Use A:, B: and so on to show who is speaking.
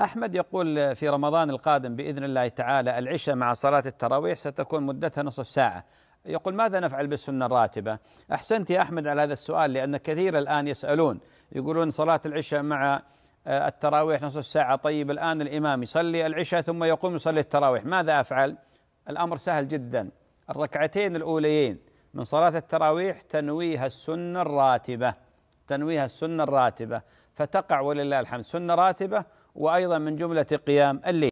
A: أحمد يقول في رمضان القادم بإذن الله تعالى العشاء مع صلاة التراويح ستكون مدتها نصف ساعة يقول ماذا نفعل بالسنة الراتبة أحسنت يا أحمد على هذا السؤال لأن كثير الآن يسألون يقولون صلاة العشاء مع آه، التراويح نصف ساعة طيب الآن الإمام يصلي العشاء ثم يقوم يصلي التراويح ماذا أفعل الأمر سهل جدا الركعتين الأوليين من صلاة التراويح تنويها السنة الراتبة تنويها السنة الراتبة فتقع ولله الحمد سنة راتبة وأيضا من جملة قيام الليل